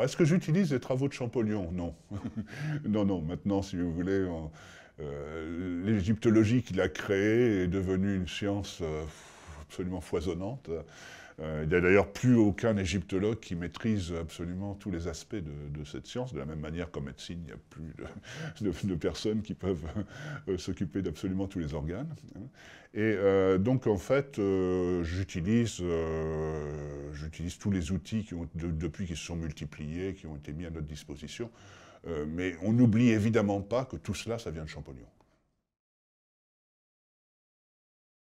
Ah, est-ce que j'utilise les travaux de Champollion Non. non, non, maintenant, si vous voulez, euh, l'égyptologie qu'il a créée est devenue une science euh, absolument foisonnante. Euh, il n'y a d'ailleurs plus aucun égyptologue qui maîtrise absolument tous les aspects de, cette science, de la même manière qu'en médecine, il n'y a plus de, personnes qui peuvent s'occuper d'absolument tous les organes. Et donc en fait, j'utilise j'utilise tous les outils qui ont, depuis qui se sont multipliés, qui ont été mis à notre disposition. Euh, mais on n'oublie évidemment pas que tout cela, ça vient de champignons.